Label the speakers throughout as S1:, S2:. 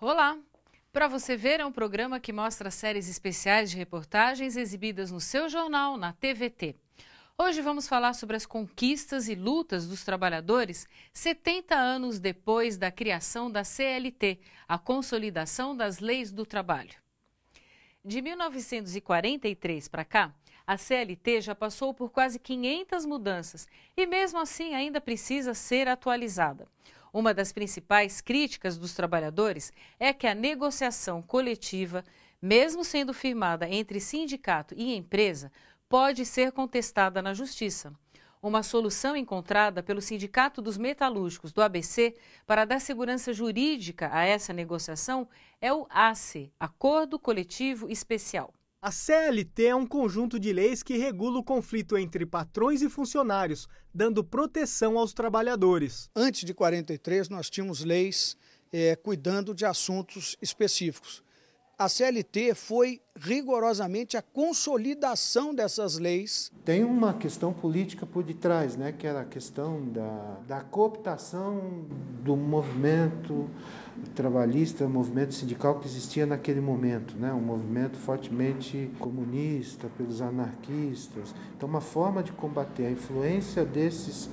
S1: Olá! Para você ver, é um programa que mostra séries especiais de reportagens exibidas no seu jornal, na TVT. Hoje vamos falar sobre as conquistas e lutas dos trabalhadores 70 anos depois da criação da CLT, a Consolidação das Leis do Trabalho. De 1943 para cá, a CLT já passou por quase 500 mudanças e, mesmo assim, ainda precisa ser atualizada. Uma das principais críticas dos trabalhadores é que a negociação coletiva, mesmo sendo firmada entre sindicato e empresa, pode ser contestada na justiça. Uma solução encontrada pelo Sindicato dos Metalúrgicos do ABC para dar segurança jurídica a essa negociação é o ACE, Acordo Coletivo Especial.
S2: A CLT é um conjunto de leis que regula o conflito entre patrões e funcionários, dando proteção aos trabalhadores. Antes de 43, nós tínhamos leis é, cuidando de assuntos específicos. A CLT foi rigorosamente a consolidação dessas leis.
S3: Tem uma questão política por detrás, né, que era a questão da, da cooptação do movimento trabalhista, movimento sindical que existia naquele momento, né? um movimento fortemente comunista, pelos anarquistas. Então, uma forma de combater a influência desses,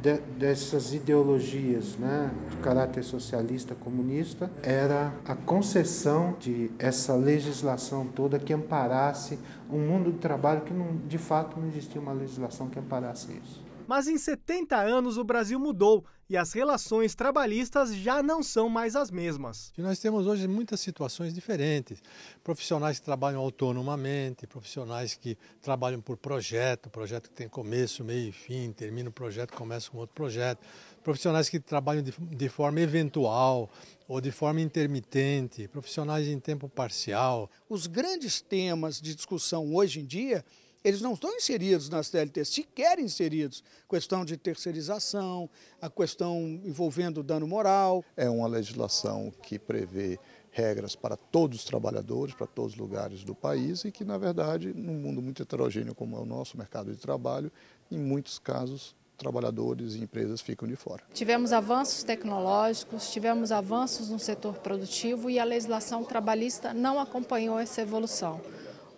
S3: de, dessas ideologias né? de caráter socialista, comunista, era a concessão de essa legislação toda toda que amparasse um mundo do trabalho que não, de fato não existia uma legislação que amparasse isso.
S2: Mas em 70 anos o Brasil mudou e as relações trabalhistas já não são mais as mesmas. E nós temos hoje muitas situações diferentes. Profissionais que trabalham autonomamente, profissionais que trabalham por projeto, projeto que tem começo, meio e fim, termina o projeto, começa com outro projeto. Profissionais que trabalham de, de forma eventual ou de forma intermitente, profissionais em tempo parcial. Os grandes temas de discussão hoje em dia eles não estão inseridos nas CLT, sequer inseridos. Questão de terceirização, a questão envolvendo dano moral. É uma legislação que prevê regras para todos os trabalhadores, para todos os lugares do país e que, na verdade, num mundo muito heterogêneo como é o nosso mercado de trabalho, em muitos casos trabalhadores e empresas ficam de fora.
S1: Tivemos avanços tecnológicos, tivemos avanços no setor produtivo e a legislação trabalhista não acompanhou essa evolução.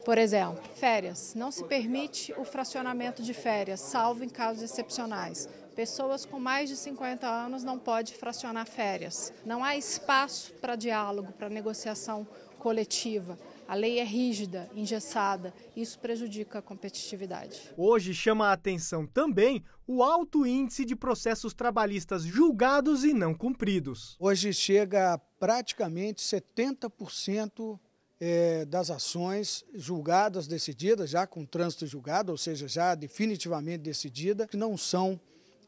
S1: Por exemplo, férias. Não se permite o fracionamento de férias, salvo em casos excepcionais. Pessoas com mais de 50 anos não podem fracionar férias. Não há espaço para diálogo, para negociação coletiva. A lei é rígida, engessada, isso prejudica a competitividade.
S2: Hoje chama a atenção também o alto índice de processos trabalhistas julgados e não cumpridos. Hoje chega a praticamente 70% é, das ações julgadas, decididas, já com trânsito julgado, ou seja, já definitivamente decidida, que não são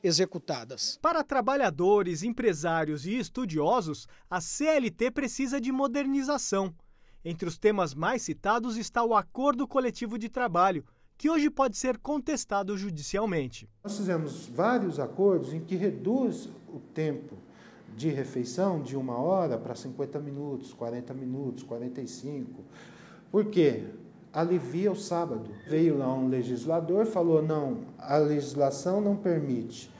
S2: executadas. Para trabalhadores, empresários e estudiosos, a CLT precisa de modernização. Entre os temas mais citados está o acordo coletivo de trabalho, que hoje pode ser contestado judicialmente. Nós fizemos
S3: vários acordos em que reduz o tempo de refeição de uma hora para 50 minutos, 40 minutos, 45. Por quê? Alivia o sábado. Veio lá um legislador, falou: não, a legislação não permite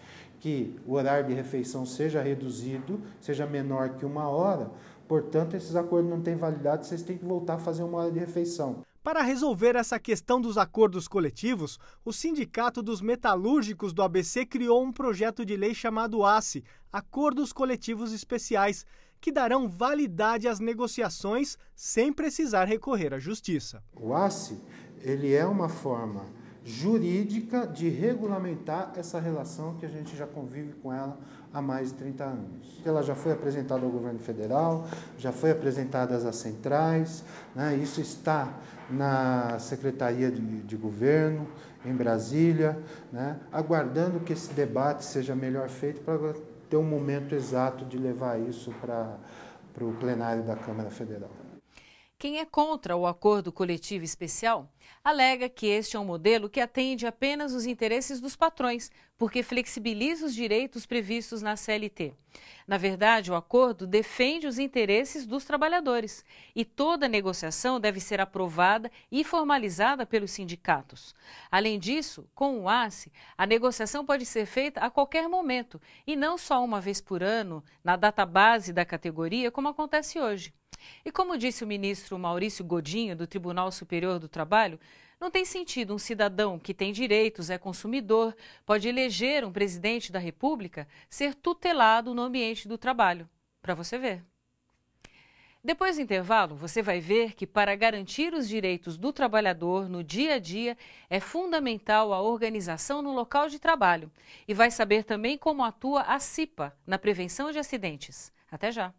S3: que o horário de refeição seja reduzido, seja menor que uma hora, portanto, esses acordos não têm validade, vocês têm que voltar a fazer uma hora de refeição. Para
S2: resolver essa questão dos acordos coletivos, o Sindicato dos Metalúrgicos do ABC criou um projeto de lei chamado ACE Acordos Coletivos Especiais que darão validade às negociações sem precisar recorrer à justiça. O
S3: ACE ele é uma forma jurídica de regulamentar essa relação que a gente já convive com ela há mais de 30 anos. Ela já foi apresentada ao governo federal, já foi apresentada às centrais, né? isso está na Secretaria de, de Governo, em Brasília, né? aguardando que esse debate seja melhor feito para ter um momento exato de levar isso para, para o plenário da Câmara Federal.
S1: Quem é contra o acordo coletivo especial alega que este é um modelo que atende apenas os interesses dos patrões, porque flexibiliza os direitos previstos na CLT. Na verdade, o acordo defende os interesses dos trabalhadores e toda negociação deve ser aprovada e formalizada pelos sindicatos. Além disso, com o ACE, a negociação pode ser feita a qualquer momento e não só uma vez por ano, na data base da categoria, como acontece hoje. E como disse o ministro Maurício Godinho, do Tribunal Superior do Trabalho, não tem sentido um cidadão que tem direitos, é consumidor, pode eleger um presidente da República ser tutelado no ambiente do trabalho. Para você ver. Depois do intervalo, você vai ver que para garantir os direitos do trabalhador no dia a dia é fundamental a organização no local de trabalho e vai saber também como atua a CIPA na prevenção de acidentes. Até já.